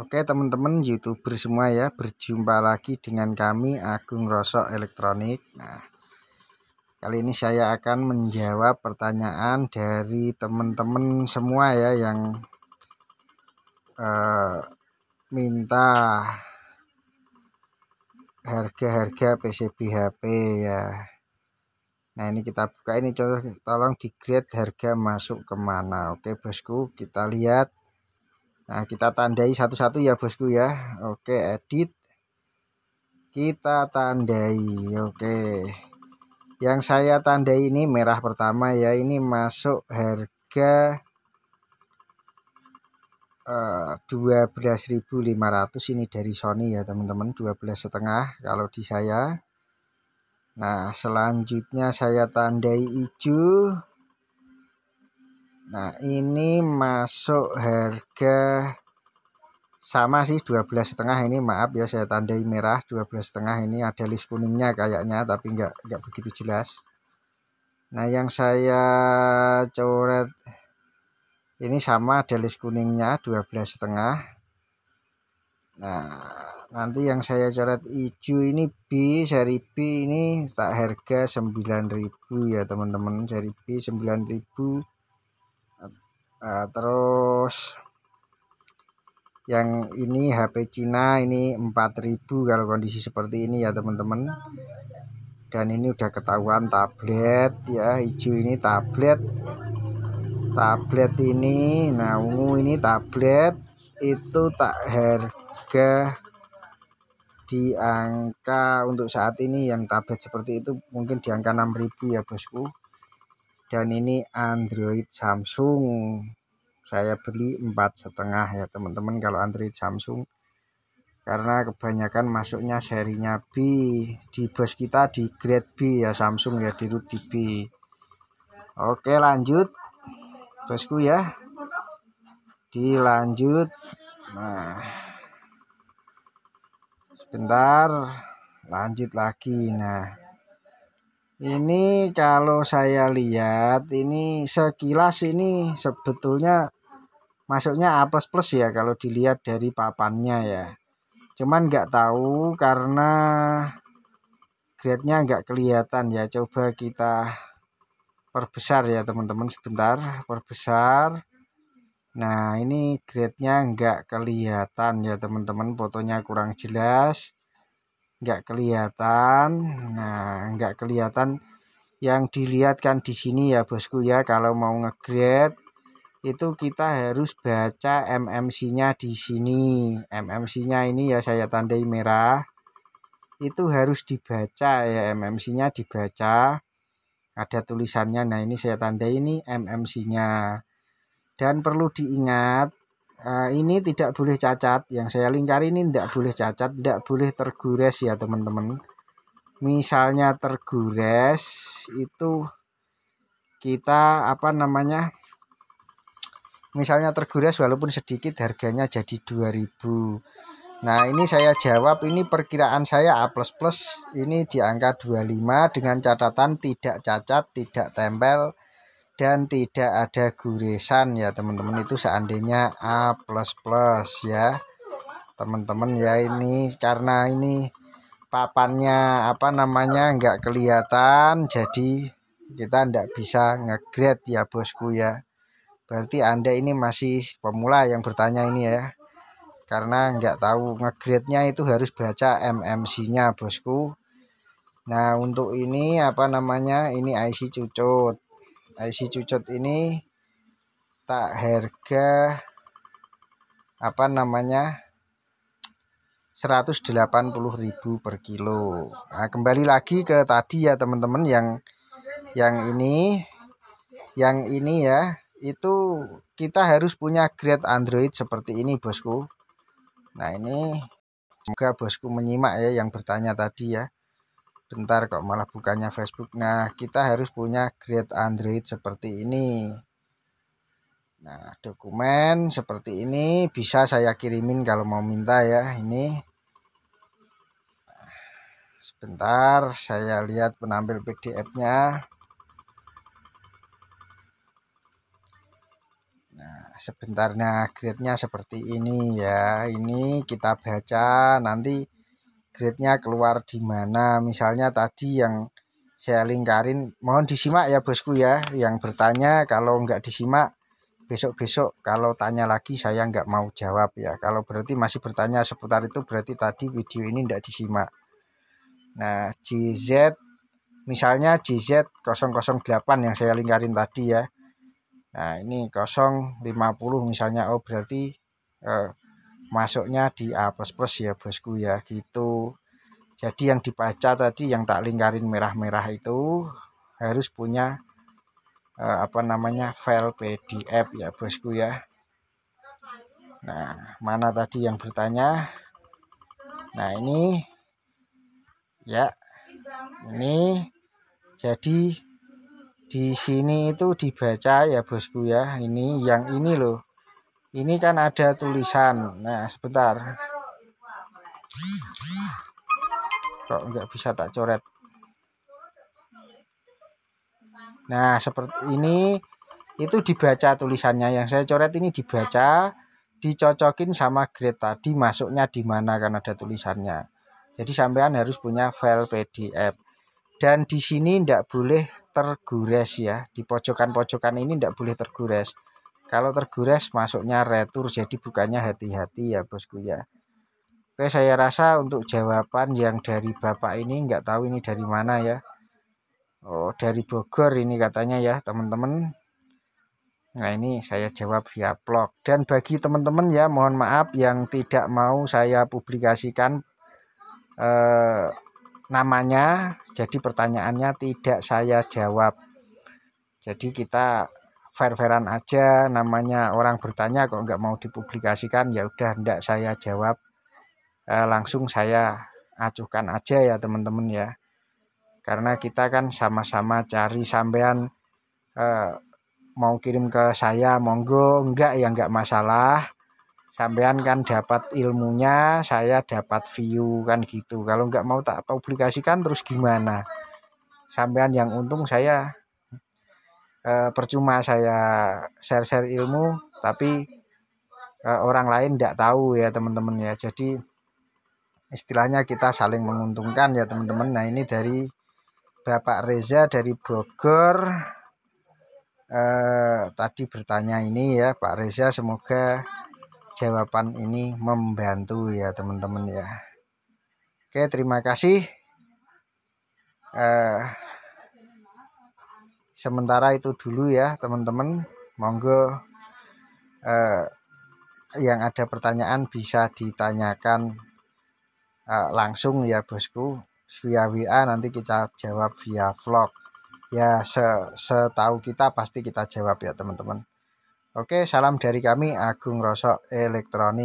Oke teman-teman youtuber semua ya berjumpa lagi dengan kami Agung Rosok Elektronik Nah kali ini saya akan menjawab pertanyaan dari teman-teman semua ya yang eh, minta harga-harga PCB HP ya Nah ini kita buka ini contoh tolong di harga masuk kemana Oke bosku kita lihat Nah, kita tandai satu-satu ya bosku ya. Oke, edit. Kita tandai. Oke. Yang saya tandai ini merah pertama ya. Ini masuk harga uh, eh, 12.500 ini dari Sony ya teman-teman 12 setengah kalau di saya nah selanjutnya saya tandai hijau Nah ini masuk harga sama sih 12 setengah ini maaf ya saya tandai merah 12 setengah ini ada list kuningnya kayaknya tapi enggak nggak begitu jelas nah yang saya coret ini sama ada list kuningnya 12 setengah nah nanti yang saya coret hijau ini B seri B ini tak harga 9000 ya teman-teman seri B 9000 Nah, terus yang ini HP Cina ini 4000 kalau kondisi seperti ini ya teman-teman dan ini udah ketahuan tablet ya hijau ini tablet tablet ini nah ungu ini tablet itu tak harga di angka untuk saat ini yang tablet seperti itu mungkin di angka 6000 ya bosku dan ini Android Samsung saya beli empat setengah ya teman-teman kalau Android Samsung karena kebanyakan masuknya serinya B di bus kita di grade B ya Samsung ya di root oke lanjut bosku ya dilanjut nah sebentar lanjut lagi nah ini kalau saya lihat ini sekilas ini sebetulnya masuknya A++ ya kalau dilihat dari papannya ya cuman nggak tahu karena grade-nya nggak kelihatan ya coba kita perbesar ya teman-teman sebentar perbesar nah ini grade-nya nggak kelihatan ya teman-teman fotonya kurang jelas nggak kelihatan nah nggak kelihatan yang dilihatkan di sini ya bosku ya kalau mau ngegrade itu kita harus baca MMC nya di sini MMC nya ini ya saya tandai merah itu harus dibaca ya MMC nya dibaca ada tulisannya nah ini saya tandai ini MMC nya dan perlu diingat Eh, ini tidak boleh cacat yang saya lingkari ini tidak boleh cacat tidak boleh tergores ya teman-teman misalnya tergores itu kita apa namanya misalnya tergores walaupun sedikit harganya jadi 2000 nah ini saya jawab ini perkiraan saya A++ ini di angka 25 dengan catatan tidak cacat tidak tempel dan tidak ada goresan ya teman-teman itu seandainya A++ plus plus ya teman-teman ya ini karena ini papannya apa namanya nggak kelihatan jadi kita ndak bisa ngegrade ya bosku ya berarti anda ini masih pemula yang bertanya ini ya karena nggak tahu ngegrade nya itu harus baca MMC nya bosku nah untuk ini apa namanya ini IC cucut IC cucut ini tak harga apa namanya 180.000 per kilo nah, kembali lagi ke tadi ya teman-teman yang yang ini yang ini ya itu kita harus punya grade Android seperti ini bosku nah ini juga bosku menyimak ya yang bertanya tadi ya bentar kok malah bukannya Facebook nah kita harus punya create Android seperti ini nah dokumen seperti ini bisa saya kirimin kalau mau minta ya ini sebentar saya lihat penampil PDF nya Nah, sebentarnya grade-nya seperti ini ya. Ini kita baca nanti grade-nya keluar di mana. Misalnya tadi yang saya lingkarin, mohon disimak ya bosku ya, yang bertanya kalau nggak disimak besok-besok kalau tanya lagi saya nggak mau jawab ya. Kalau berarti masih bertanya seputar itu berarti tadi video ini enggak disimak. Nah, GZ misalnya GZ 008 yang saya lingkarin tadi ya. Nah, ini 050 misalnya oh berarti eh, masuknya di A++ ya bosku ya gitu jadi yang dibaca tadi yang tak lingkarin merah-merah itu harus punya eh, apa namanya file PDF ya bosku ya nah mana tadi yang bertanya nah ini ya ini jadi di sini itu dibaca ya bosku ya ini yang ini loh ini kan ada tulisan nah sebentar kok nggak bisa tak coret nah seperti ini itu dibaca tulisannya yang saya coret ini dibaca dicocokin sama grade tadi masuknya di mana karena ada tulisannya jadi sampean harus punya file PDF dan di sini tidak boleh tergores ya di pojokan-pojokan ini tidak boleh tergores kalau tergores masuknya retur jadi bukannya hati-hati ya bosku ya. Oke saya rasa untuk jawaban yang dari bapak ini nggak tahu ini dari mana ya. Oh dari Bogor ini katanya ya teman-teman. Nah ini saya jawab via blog dan bagi teman-teman ya mohon maaf yang tidak mau saya publikasikan eh, namanya jadi pertanyaannya tidak saya jawab. Jadi kita fair-fairan aja namanya orang bertanya kok nggak mau dipublikasikan ya udah ndak saya jawab e, langsung saya acuhkan aja ya teman-teman ya karena kita kan sama-sama cari sampean e, mau kirim ke saya monggo enggak ya enggak masalah sampean kan dapat ilmunya saya dapat view kan gitu kalau enggak mau tak publikasikan terus gimana sampean yang untung saya eh, percuma saya share-share ilmu tapi eh, orang lain tidak tahu ya teman-teman ya jadi istilahnya kita saling menguntungkan ya teman-teman nah ini dari Bapak Reza dari Bogor eh, tadi bertanya ini ya Pak Reza semoga jawaban ini membantu ya teman-teman ya oke terima kasih eh, sementara itu dulu ya teman-teman monggo eh, yang ada pertanyaan bisa ditanyakan eh, langsung ya bosku via WA nanti kita jawab via vlog ya se setahu kita pasti kita jawab ya teman-teman Oke salam dari kami Agung Rosok Elektronik